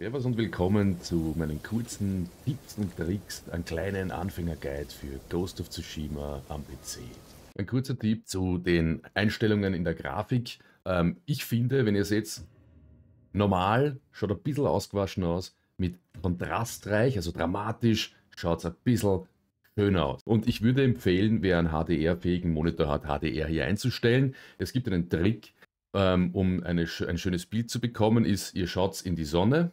Servus und willkommen zu meinen kurzen Tipps und Tricks, einen kleinen Anfängerguide für Ghost of Tsushima am PC. Ein kurzer Tipp zu den Einstellungen in der Grafik. Ähm, ich finde, wenn ihr seht, normal schaut ein bisschen ausgewaschen aus, mit kontrastreich, also dramatisch, schaut es ein bisschen schöner aus. Und ich würde empfehlen, wer einen HDR-fähigen Monitor hat, HDR hier einzustellen. Es gibt einen Trick, ähm, um eine, ein schönes Bild zu bekommen, ist, ihr schaut in die Sonne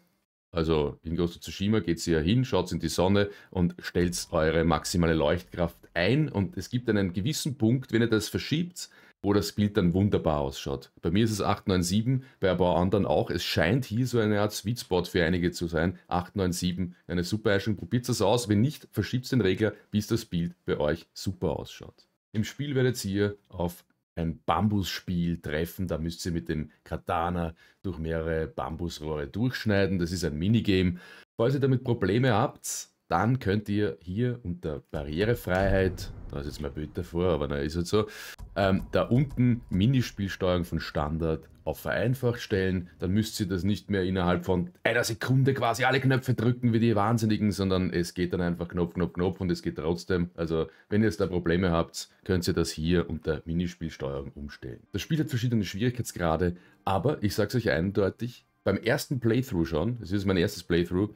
also in Ghost of Tsushima geht sie ja hin, schaut in die Sonne und stellt eure maximale Leuchtkraft ein. Und es gibt einen gewissen Punkt, wenn ihr das verschiebt, wo das Bild dann wunderbar ausschaut. Bei mir ist es 897, bei ein paar anderen auch. Es scheint hier so eine Art Sweet Spot für einige zu sein. 897, eine super Einstellung. Probiert es aus. Wenn nicht, verschiebt den Regler, bis das Bild bei euch super ausschaut. Im Spiel werdet ihr auf ein Bambusspiel treffen. Da müsst ihr mit dem Katana durch mehrere Bambusrohre durchschneiden. Das ist ein Minigame. Falls ihr damit Probleme habt, dann könnt ihr hier unter Barrierefreiheit, da ist jetzt mein Bild davor, aber da ist es halt so, ähm, da unten Minispielsteuerung von Standard auf vereinfacht stellen, dann müsst ihr das nicht mehr innerhalb von einer Sekunde quasi alle Knöpfe drücken wie die Wahnsinnigen, sondern es geht dann einfach Knopf, Knopf, Knopf und es geht trotzdem. Also wenn ihr jetzt da Probleme habt, könnt ihr das hier unter Minispielsteuerung umstellen. Das Spiel hat verschiedene Schwierigkeitsgrade, aber ich sage es euch eindeutig, beim ersten Playthrough schon, es ist mein erstes Playthrough,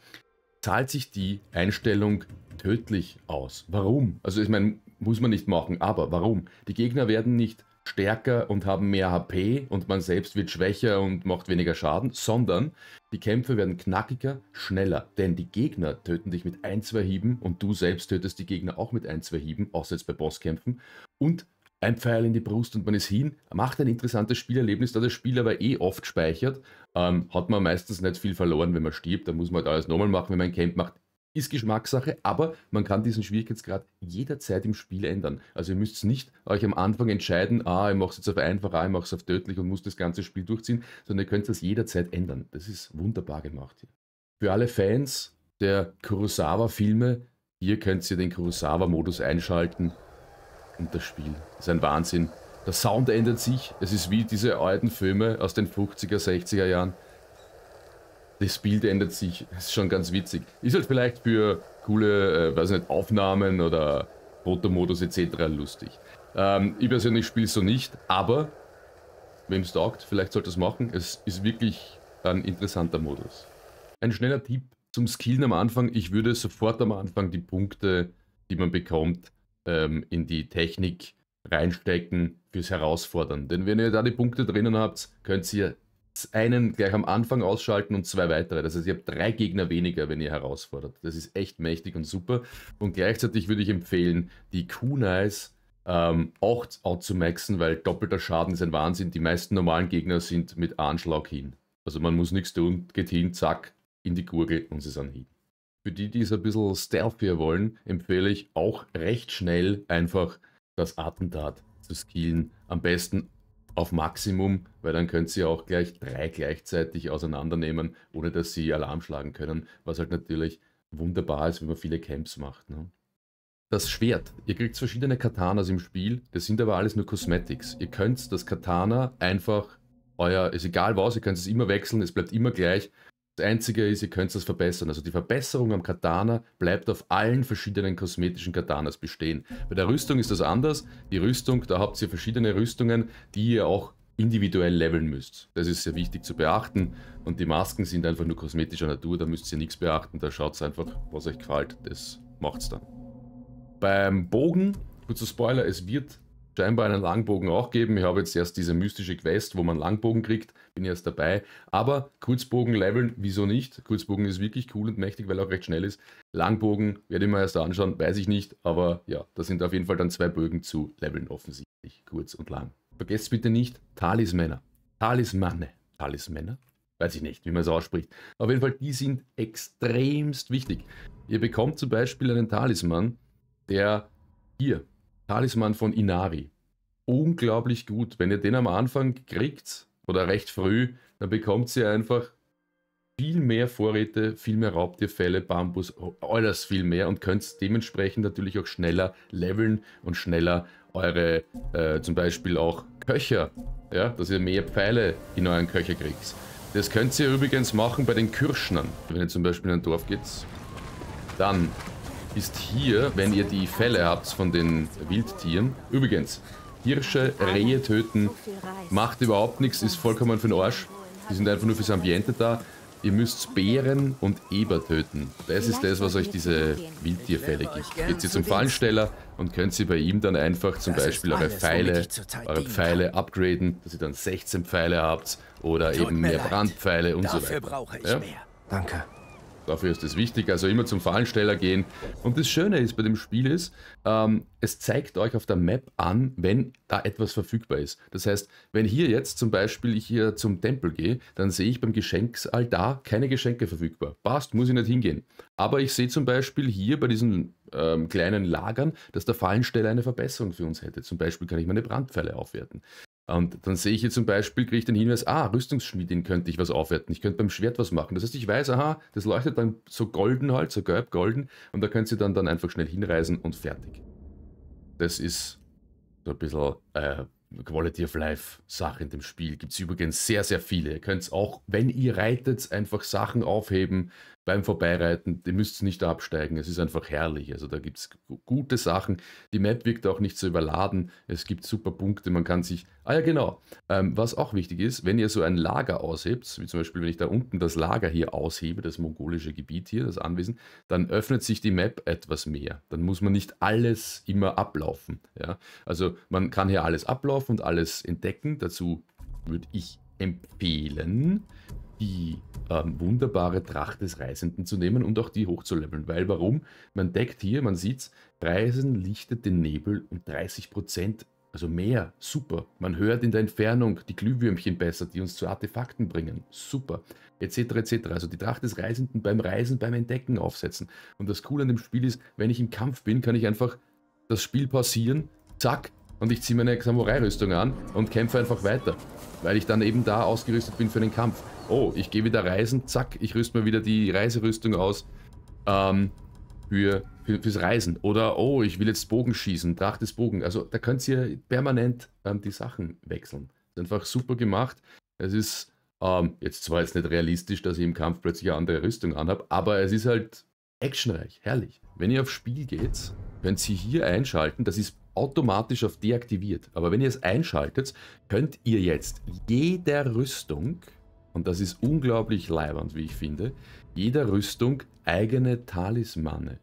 zahlt sich die Einstellung tödlich aus. Warum? Also ich meine, muss man nicht machen, aber warum? Die Gegner werden nicht stärker und haben mehr HP und man selbst wird schwächer und macht weniger Schaden, sondern die Kämpfe werden knackiger, schneller, denn die Gegner töten dich mit ein, zwei Hieben und du selbst tötest die Gegner auch mit ein, zwei Hieben, außer jetzt bei Bosskämpfen und ein Pfeil in die Brust und man ist hin, macht ein interessantes Spielerlebnis, da das Spiel aber eh oft speichert, ähm, hat man meistens nicht viel verloren, wenn man stirbt, da muss man halt alles nochmal machen, wenn man ein Camp macht, ist Geschmackssache, aber man kann diesen Schwierigkeitsgrad jederzeit im Spiel ändern. Also ihr müsst nicht euch am Anfang entscheiden, ah, ich mache es jetzt auf einfach, ah, ich mache es auf tödlich und muss das ganze Spiel durchziehen, sondern ihr könnt das jederzeit ändern. Das ist wunderbar gemacht hier. Für alle Fans der Kurosawa-Filme, hier könnt ihr den Kurosawa-Modus einschalten und das Spiel das ist ein Wahnsinn. Der Sound ändert sich. Es ist wie diese alten Filme aus den 50er, 60er Jahren. Das Bild ändert sich. Das ist schon ganz witzig. Ist halt vielleicht für coole, äh, weiß nicht, Aufnahmen oder Fotomodus etc. lustig. Ähm, ich persönlich spiele es so nicht, aber wem es taugt, vielleicht sollte es machen. Es ist wirklich ein interessanter Modus. Ein schneller Tipp zum Skillen am Anfang. Ich würde sofort am Anfang die Punkte, die man bekommt, ähm, in die Technik reinstecken fürs Herausfordern. Denn wenn ihr da die Punkte drinnen habt, könnt ihr einen gleich am Anfang ausschalten und zwei weitere. Das heißt, ihr habt drei Gegner weniger, wenn ihr herausfordert. Das ist echt mächtig und super. Und gleichzeitig würde ich empfehlen, die Kunais ähm, auch out zu maxen, weil doppelter Schaden ist ein Wahnsinn. Die meisten normalen Gegner sind mit Anschlag hin. Also man muss nichts tun, geht hin, zack, in die Gurgel und sie sind hin für die, die es ein bisschen stealthier wollen, empfehle ich auch recht schnell einfach das Attentat zu skillen. Am besten auf Maximum, weil dann könnt ihr auch gleich drei gleichzeitig auseinandernehmen, ohne dass sie Alarm schlagen können, was halt natürlich wunderbar ist, wenn man viele Camps macht. Ne? Das Schwert. Ihr kriegt verschiedene Katanas im Spiel, das sind aber alles nur Cosmetics. Ihr könnt das Katana einfach euer, ist egal was, ihr könnt es immer wechseln, es bleibt immer gleich das Einzige ist, ihr könnt das verbessern. Also die Verbesserung am Katana bleibt auf allen verschiedenen kosmetischen Katanas bestehen. Bei der Rüstung ist das anders. Die Rüstung, da habt ihr verschiedene Rüstungen, die ihr auch individuell leveln müsst. Das ist sehr wichtig zu beachten. Und die Masken sind einfach nur kosmetischer Natur, da müsst ihr nichts beachten. Da schaut einfach, was euch gefällt. Das macht's dann. Beim Bogen, kurzer Spoiler, es wird scheinbar einen Langbogen auch geben. Ich habe jetzt erst diese mystische Quest, wo man Langbogen kriegt, bin erst dabei. Aber Kurzbogen leveln, wieso nicht? Kurzbogen ist wirklich cool und mächtig, weil er auch recht schnell ist. Langbogen werde ich mir erst anschauen, weiß ich nicht. Aber ja, das sind auf jeden Fall dann zwei Bögen zu leveln, offensichtlich. Kurz und lang. Vergesst bitte nicht, Talismänner. Talismanne. Talismänner? Weiß ich nicht, wie man es ausspricht. Auf jeden Fall, die sind extremst wichtig. Ihr bekommt zum Beispiel einen Talisman, der hier Talisman von Inari. Unglaublich gut. Wenn ihr den am Anfang kriegt oder recht früh, dann bekommt ihr einfach viel mehr Vorräte, viel mehr Raubtierfälle, Bambus, alles viel mehr und könnt dementsprechend natürlich auch schneller leveln und schneller eure, äh, zum Beispiel auch Köcher, ja, dass ihr mehr Pfeile in euren Köcher kriegt. Das könnt ihr übrigens machen bei den Kirschnern. Wenn ihr zum Beispiel in ein Dorf geht, dann ist hier, wenn ihr die Fälle habt von den Wildtieren. Übrigens, Hirsche, Rehe töten, macht überhaupt nichts, ist vollkommen für den Arsch. Die sind einfach nur fürs Ambiente da. Ihr müsst Bären und Eber töten. Das ist das, was euch diese Wildtierfälle gibt. Geht sie zum Fallensteller und könnt sie bei ihm dann einfach zum Beispiel eure Pfeile, eure Pfeile upgraden, dass ihr dann 16 Pfeile habt oder eben mehr Brandpfeile und so weiter. Ja? Danke. Dafür ist es wichtig. Also immer zum Fallensteller gehen. Und das Schöne ist bei dem Spiel ist, ähm, es zeigt euch auf der Map an, wenn da etwas verfügbar ist. Das heißt, wenn hier jetzt zum Beispiel ich hier zum Tempel gehe, dann sehe ich beim Geschenksaltar keine Geschenke verfügbar. Passt, muss ich nicht hingehen. Aber ich sehe zum Beispiel hier bei diesen ähm, kleinen Lagern, dass der Fallensteller eine Verbesserung für uns hätte. Zum Beispiel kann ich meine Brandpfeile aufwerten. Und dann sehe ich hier zum Beispiel, kriege ich den Hinweis, ah, Rüstungsschmiedin könnte ich was aufwerten. Ich könnte beim Schwert was machen. Das heißt, ich weiß, aha, das leuchtet dann so golden halt, so gelb-golden. Und da könnt ihr dann, dann einfach schnell hinreisen und fertig. Das ist so ein bisschen äh, Quality of Life Sache in dem Spiel. Gibt es übrigens sehr, sehr viele. Ihr könnt auch, wenn ihr reitet, einfach Sachen aufheben, beim Vorbeireiten, ihr müsst nicht absteigen, es ist einfach herrlich. Also da gibt es gute Sachen. Die Map wirkt auch nicht so überladen, es gibt super Punkte, man kann sich, ah ja genau, ähm, was auch wichtig ist, wenn ihr so ein Lager aushebt, wie zum Beispiel wenn ich da unten das Lager hier aushebe, das mongolische Gebiet hier, das Anwesen, dann öffnet sich die Map etwas mehr. Dann muss man nicht alles immer ablaufen. Ja? Also man kann hier alles ablaufen und alles entdecken, dazu würde ich empfehlen die ähm, wunderbare Tracht des Reisenden zu nehmen und auch die hochzuleveln. Weil warum? Man deckt hier, man sieht's, Reisen lichtet den Nebel um 30 Prozent, also mehr. Super. Man hört in der Entfernung die Glühwürmchen besser, die uns zu Artefakten bringen. Super. Etc. etc. Also die Tracht des Reisenden beim Reisen, beim Entdecken aufsetzen. Und das Coole an dem Spiel ist, wenn ich im Kampf bin, kann ich einfach das Spiel pausieren, zack, und ich ziehe meine Samurai-Rüstung an und kämpfe einfach weiter, weil ich dann eben da ausgerüstet bin für den Kampf. Oh, ich gehe wieder reisen, zack, ich rüste mir wieder die Reiserüstung aus ähm, für, für, fürs Reisen. Oder, oh, ich will jetzt Bogen schießen, Tracht des Bogen. Also da könnt ihr permanent ähm, die Sachen wechseln. Ist einfach super gemacht. Es ist ähm, jetzt zwar jetzt nicht realistisch, dass ich im Kampf plötzlich eine andere Rüstung anhabe, aber es ist halt actionreich, herrlich. Wenn ihr aufs Spiel geht, könnt ihr hier einschalten, das ist automatisch auf deaktiviert. Aber wenn ihr es einschaltet, könnt ihr jetzt jeder Rüstung, und das ist unglaublich leibend, wie ich finde, jeder Rüstung eigene Talismane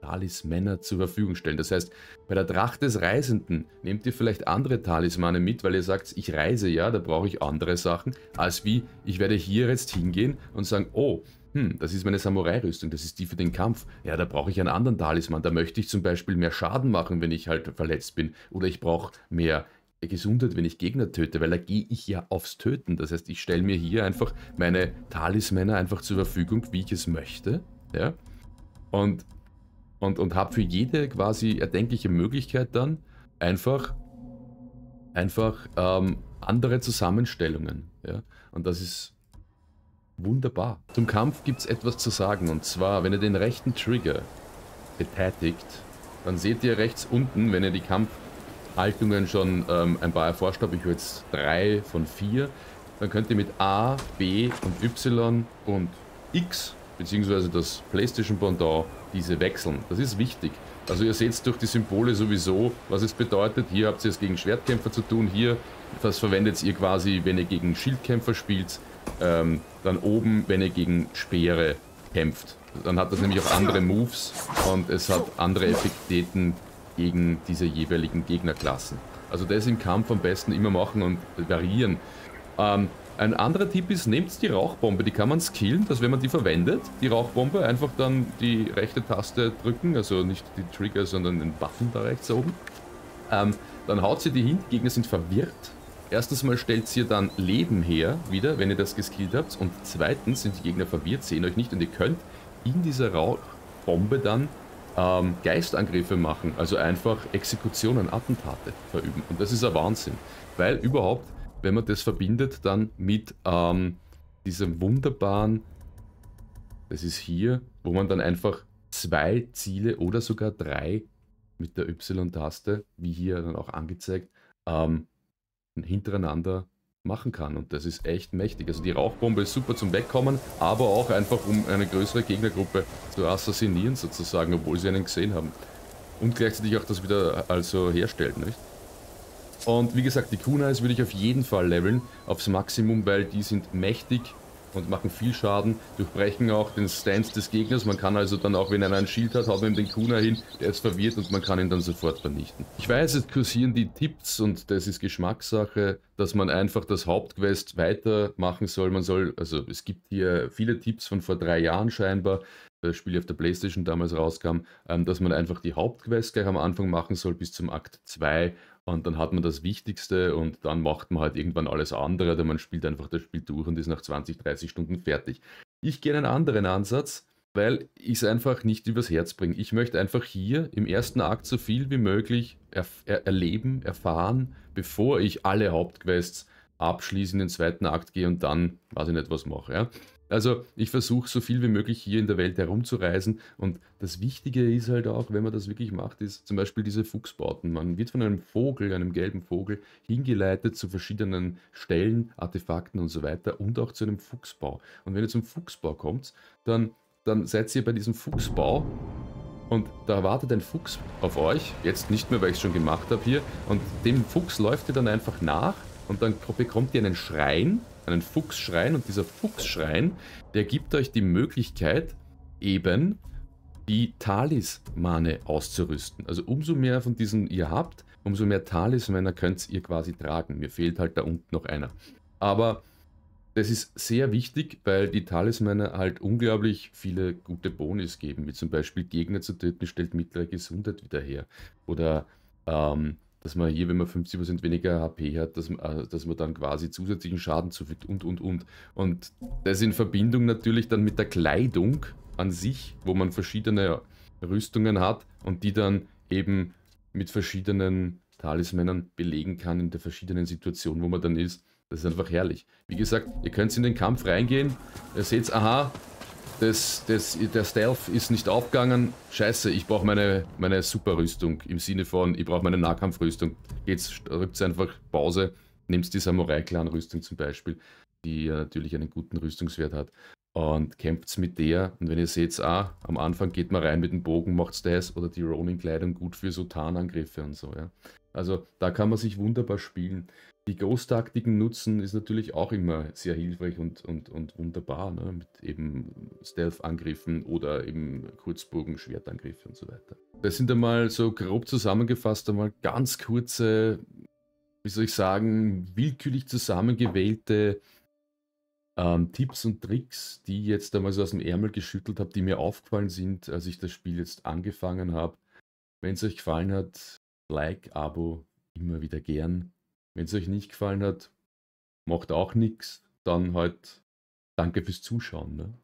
Talismänner zur Verfügung stellen. Das heißt, bei der Tracht des Reisenden nehmt ihr vielleicht andere Talismane mit, weil ihr sagt, ich reise ja, da brauche ich andere Sachen, als wie ich werde hier jetzt hingehen und sagen, oh, hm, das ist meine Samurai-Rüstung, das ist die für den Kampf. Ja, da brauche ich einen anderen Talisman, da möchte ich zum Beispiel mehr Schaden machen, wenn ich halt verletzt bin. Oder ich brauche mehr Gesundheit, wenn ich Gegner töte, weil da gehe ich ja aufs Töten. Das heißt, ich stelle mir hier einfach meine Talismänner einfach zur Verfügung, wie ich es möchte. Ja? Und und, und habe für jede quasi erdenkliche Möglichkeit dann einfach, einfach ähm, andere Zusammenstellungen. Ja? Und das ist wunderbar. Zum Kampf gibt es etwas zu sagen und zwar, wenn ihr den rechten Trigger betätigt, dann seht ihr rechts unten, wenn ihr die Kampfhaltungen schon ähm, ein paar erforscht habt, ich habe jetzt drei von vier, dann könnt ihr mit A, B und Y und X beziehungsweise das PlayStation Pendant, diese wechseln. Das ist wichtig. Also ihr seht durch die Symbole sowieso, was es bedeutet. Hier habt ihr es gegen Schwertkämpfer zu tun, hier das verwendet ihr quasi, wenn ihr gegen Schildkämpfer spielt, ähm, dann oben, wenn ihr gegen Speere kämpft. Dann hat das nämlich auch andere Moves und es hat andere Effektivitäten gegen diese jeweiligen Gegnerklassen. Also das im Kampf am besten immer machen und variieren. Ähm, ein anderer Tipp ist, nehmt die Rauchbombe, die kann man skillen, dass wenn man die verwendet, die Rauchbombe, einfach dann die rechte Taste drücken, also nicht die Trigger, sondern den Button da rechts oben. Ähm, dann haut sie die hin, die Gegner sind verwirrt. Erstens mal stellt ihr dann Leben her, wieder, wenn ihr das geskillt habt. Und zweitens sind die Gegner verwirrt, sehen euch nicht und ihr könnt in dieser Rauchbombe dann ähm, Geistangriffe machen, also einfach Exekutionen, Attentate verüben. Und das ist ein Wahnsinn, weil überhaupt wenn man das verbindet dann mit ähm, diesem wunderbaren, das ist hier, wo man dann einfach zwei Ziele oder sogar drei mit der Y-Taste, wie hier dann auch angezeigt, ähm, hintereinander machen kann. Und das ist echt mächtig. Also die Rauchbombe ist super zum Wegkommen, aber auch einfach um eine größere Gegnergruppe zu assassinieren sozusagen, obwohl sie einen gesehen haben. Und gleichzeitig auch das wieder äh, also herstellt, nicht? Und wie gesagt, die Kunais würde ich auf jeden Fall leveln, aufs Maximum, weil die sind mächtig und machen viel Schaden, durchbrechen auch den Stance des Gegners. Man kann also dann auch, wenn einer ein Schild hat, haut man ihm den Kuna hin, der ist verwirrt und man kann ihn dann sofort vernichten. Ich weiß, es kursieren die Tipps und das ist Geschmackssache, dass man einfach das Hauptquest weitermachen soll. Man soll, also es gibt hier viele Tipps von vor drei Jahren scheinbar, das Spiel auf der Playstation damals rauskam, ähm, dass man einfach die Hauptquest gleich am Anfang machen soll bis zum Akt 2 und dann hat man das Wichtigste und dann macht man halt irgendwann alles andere, denn man spielt einfach das Spiel durch und ist nach 20, 30 Stunden fertig. Ich gehe einen anderen Ansatz, weil ich es einfach nicht übers Herz bringe. Ich möchte einfach hier im ersten Akt so viel wie möglich erf er erleben, erfahren, bevor ich alle Hauptquests abschließe, in den zweiten Akt gehe und dann, weiß ich nicht, was mache. Ja? Also ich versuche so viel wie möglich hier in der Welt herumzureisen und das Wichtige ist halt auch, wenn man das wirklich macht, ist zum Beispiel diese Fuchsbauten. Man wird von einem Vogel, einem gelben Vogel, hingeleitet zu verschiedenen Stellen, Artefakten und so weiter und auch zu einem Fuchsbau. Und wenn ihr zum Fuchsbau kommt, dann, dann seid ihr bei diesem Fuchsbau und da wartet ein Fuchs auf euch, jetzt nicht mehr, weil ich es schon gemacht habe hier, und dem Fuchs läuft ihr dann einfach nach und dann bekommt ihr einen Schrein, einen Fuchsschrein. Und dieser Fuchsschrein, der gibt euch die Möglichkeit, eben die Talismane auszurüsten. Also umso mehr von diesen ihr habt, umso mehr Talismänner könnt ihr quasi tragen. Mir fehlt halt da unten noch einer. Aber das ist sehr wichtig, weil die Talismänner halt unglaublich viele gute Bonis geben, wie zum Beispiel Gegner zu töten stellt mittlere Gesundheit wieder her oder ähm, dass man hier, wenn man 50% weniger HP hat, dass man, äh, dass man dann quasi zusätzlichen Schaden zufügt und, und, und. Und das in Verbindung natürlich dann mit der Kleidung an sich, wo man verschiedene Rüstungen hat und die dann eben mit verschiedenen Talismännern belegen kann in der verschiedenen Situation, wo man dann ist. Das ist einfach herrlich. Wie gesagt, ihr könnt in den Kampf reingehen, ihr seht, aha, das, das, der Stealth ist nicht aufgegangen. Scheiße, ich brauche meine, meine Superrüstung. Im Sinne von, ich brauche meine Nahkampfrüstung. rückt drückt's einfach Pause, nimmst die Samurai-Clan-Rüstung zum Beispiel, die natürlich einen guten Rüstungswert hat. Und kämpft mit der. Und wenn ihr seht, ah, am Anfang geht man rein mit dem Bogen, macht's das. Oder die Ronin-Kleidung gut für so Tarnangriffe und so. Ja. Also da kann man sich wunderbar spielen die großtaktigen nutzen ist natürlich auch immer sehr hilfreich und, und, und wunderbar, ne? mit eben Stealth-Angriffen oder eben Kurzbogen, Schwertangriffe und so weiter. Das sind einmal so grob zusammengefasst einmal ganz kurze, wie soll ich sagen, willkürlich zusammengewählte ähm, Tipps und Tricks, die ich jetzt einmal so aus dem Ärmel geschüttelt habe, die mir aufgefallen sind, als ich das Spiel jetzt angefangen habe. Wenn es euch gefallen hat, Like, Abo, immer wieder gern. Wenn es euch nicht gefallen hat, macht auch nichts. Dann halt danke fürs Zuschauen. Ne?